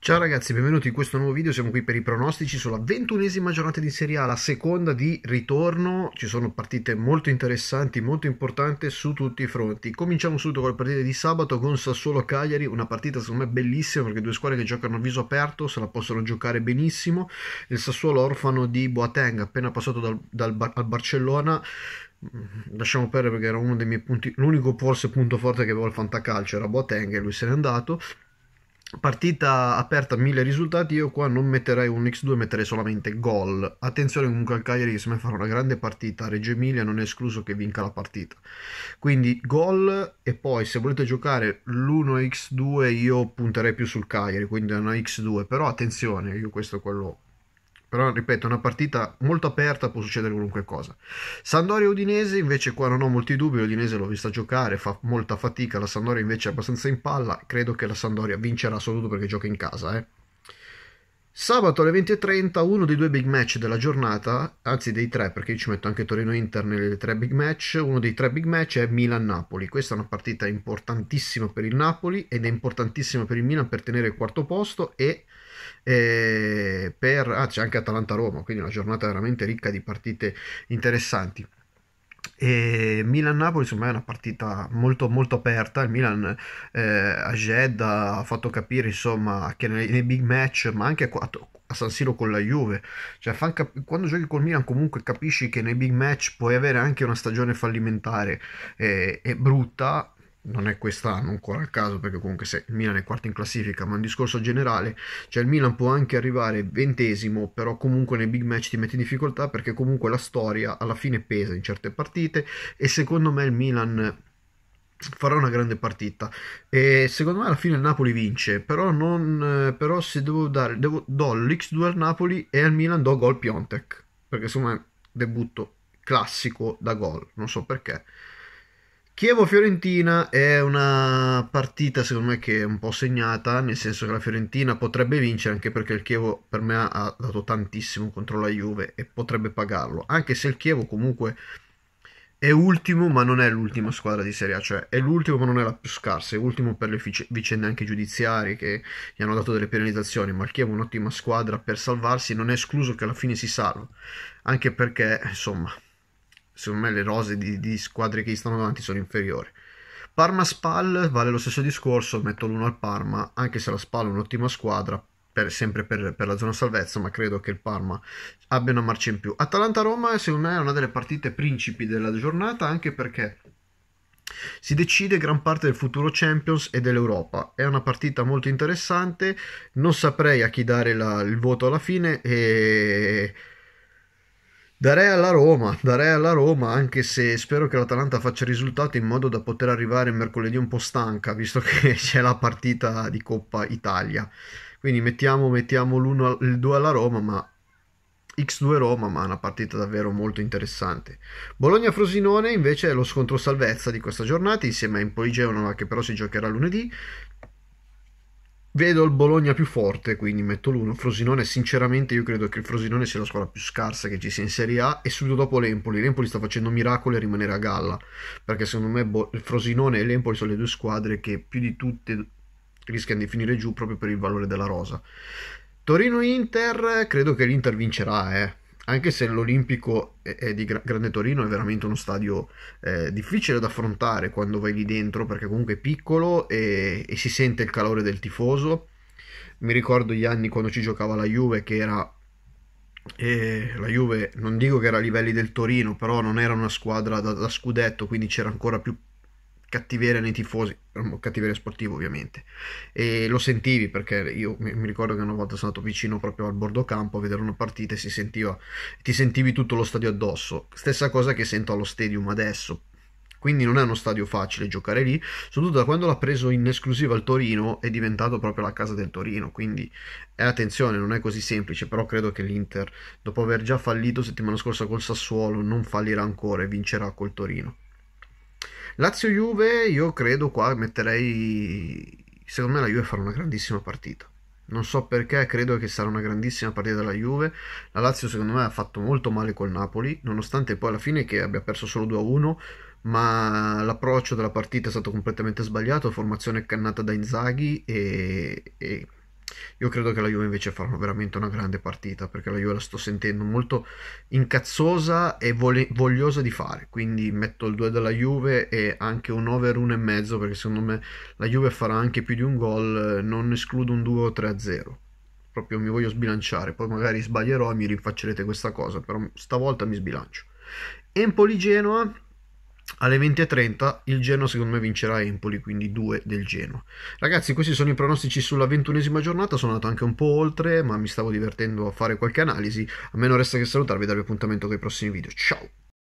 Ciao ragazzi, benvenuti in questo nuovo video, siamo qui per i pronostici sulla ventunesima giornata di Serie A, la seconda di ritorno, ci sono partite molto interessanti, molto importanti su tutti i fronti. Cominciamo subito con la partita di sabato con Sassuolo Cagliari, una partita secondo me bellissima perché due squadre che giocano a viso aperto, se la possono giocare benissimo, il Sassuolo orfano di Boateng appena passato dal, dal al Barcellona, mm, lasciamo perdere perché era uno dei miei punti, l'unico forse punto forte che avevo al fantacalcio era Boateng e lui se n'è andato partita aperta a mille risultati io qua non metterei un x2 metterei solamente gol attenzione comunque al Cagliari che me fare una grande partita a Reggio Emilia non è escluso che vinca la partita quindi gol e poi se volete giocare l'1x2 io punterei più sul Cagliari quindi una x2 però attenzione io questo è quello però, ripeto, è una partita molto aperta, può succedere qualunque cosa. Sandoria Udinese, invece, qua non ho molti dubbi. L'Udinese l'ho vista giocare, fa molta fatica. La Sandoria, invece, è abbastanza in palla. Credo che la Sandoria vincerà assolutamente perché gioca in casa, eh. Sabato alle 20.30 uno dei due big match della giornata, anzi dei tre perché io ci metto anche Torino-Inter nelle tre big match, uno dei tre big match è Milan-Napoli, questa è una partita importantissima per il Napoli ed è importantissima per il Milan per tenere il quarto posto e eh, per, ah, c'è anche Atalanta-Roma, quindi una giornata veramente ricca di partite interessanti. E Milan-Napoli secondo me è una partita molto, molto aperta. Il Milan eh, a Jeddah ha fatto capire insomma, che nei, nei, big match, ma anche a, a San Siro con la Juve, cioè, cap- quando giochi col Milan comunque capisci che nei big match puoi avere anche una stagione fallimentare e, eh, e brutta non è quest'anno ancora il caso perché comunque se il Milan è quarto in classifica ma un discorso generale cioè il Milan può anche arrivare ventesimo però comunque nei big match ti mette in difficoltà perché comunque la storia alla fine pesa in certe partite e secondo me il Milan farà una grande partita e secondo me alla fine il Napoli vince però, non, però se devo dare devo, do l'X2 al Napoli e al Milan do gol Piontek perché secondo me debutto classico da gol non so perché Chievo-Fiorentina è una partita secondo me che è un po' segnata, nel senso che la Fiorentina potrebbe vincere anche perché il Chievo per me ha dato tantissimo contro la Juve e potrebbe pagarlo, anche se il Chievo comunque è ultimo ma non è l'ultima squadra di Serie A, cioè è l'ultimo ma non è la più scarsa, è ultimo per le vicende anche giudiziarie che gli hanno dato delle penalizzazioni, ma il Chievo è un'ottima squadra per salvarsi, non è escluso che alla fine si salva, anche perché insomma secondo me le rose di, di squadre che gli stanno davanti sono inferiori. Parma Spal vale lo stesso discorso, metto l'1 al Parma, anche se la Spal è un'ottima squadra, per, sempre per, per, la zona salvezza, ma credo che il Parma abbia una marcia in più. Atalanta-Roma, secondo me, è una delle partite principi della giornata, anche perché si decide gran parte del futuro Champions e dell'Europa. È una partita molto interessante, non saprei a chi dare la, il voto alla fine e Darei alla Roma, darei alla Roma, anche se spero che l'Atalanta faccia risultati in modo da poter arrivare mercoledì un po' stanca, visto che c'è la partita di Coppa Italia. Quindi mettiamo, mettiamo il 2 alla Roma, ma X2 Roma, ma una partita davvero molto interessante. Bologna-Frosinone invece è lo scontro salvezza di questa giornata insieme a empoli che però si giocherà lunedì vedo il Bologna più forte, quindi metto l'1. Frosinone, sinceramente, io credo che il Frosinone sia la squadra più scarsa che ci sia in Serie A. E subito dopo l'Empoli. L'Empoli sta facendo miracoli a rimanere a galla. Perché secondo me Bo- il Frosinone e l'Empoli sono le due squadre che più di tutte rischiano di finire giù proprio per il valore della rosa. Torino-Inter, credo che l'Inter vincerà, eh anche se l'Olimpico è, di Grande Torino, è veramente uno stadio eh, difficile da affrontare quando vai lì dentro, perché comunque è piccolo e, e si sente il calore del tifoso. Mi ricordo gli anni quando ci giocava la Juve, che era e eh, la Juve non dico che era a livelli del Torino, però non era una squadra da, da, scudetto, quindi c'era ancora più cattiveria nei tifosi, cattiveria sportiva ovviamente, e lo sentivi perché io mi ricordo che una volta sono andato vicino proprio al bordo campo a vedere una partita e si sentiva, ti sentivi tutto lo stadio addosso, stessa cosa che sento allo stadium adesso, quindi non è uno stadio facile giocare lì, soprattutto da quando l'ha preso in esclusiva il Torino è diventato proprio la casa del Torino, quindi eh, attenzione, non è così semplice, però credo che l'Inter, dopo aver già fallito settimana scorsa col Sassuolo, non fallirà ancora e vincerà col Torino. Lazio-Juve, io credo qua metterei... Secondo me la Juve farà una grandissima partita. Non so perché, credo che sarà una grandissima partita della Juve. La Lazio secondo me ha fatto molto male col Napoli, nonostante poi alla fine che abbia perso solo 2-1, ma l'approccio della partita è stato completamente sbagliato, formazione cannata da Inzaghi e, e io credo che la Juve invece farà veramente una grande partita perché la Juve la sto sentendo molto incazzosa e vogliosa di fare. Quindi metto il 2 della Juve e anche un over 1 e mezzo perché secondo me la Juve farà anche più di un gol. Non escludo un 2 o 3-0. a Proprio mi voglio sbilanciare. Poi magari sbaglierò e mi rinfaccerete questa cosa. Però stavolta mi sbilancio. Empoli-Genoa alle 20.30 il Genoa secondo me vincerà Empoli, quindi 2 del Genoa. Ragazzi, questi sono i pronostici sulla ventunesima giornata, sono andato anche un po' oltre, ma mi stavo divertendo a fare qualche analisi. A me non resta che salutarvi e darvi appuntamento con i prossimi video. Ciao!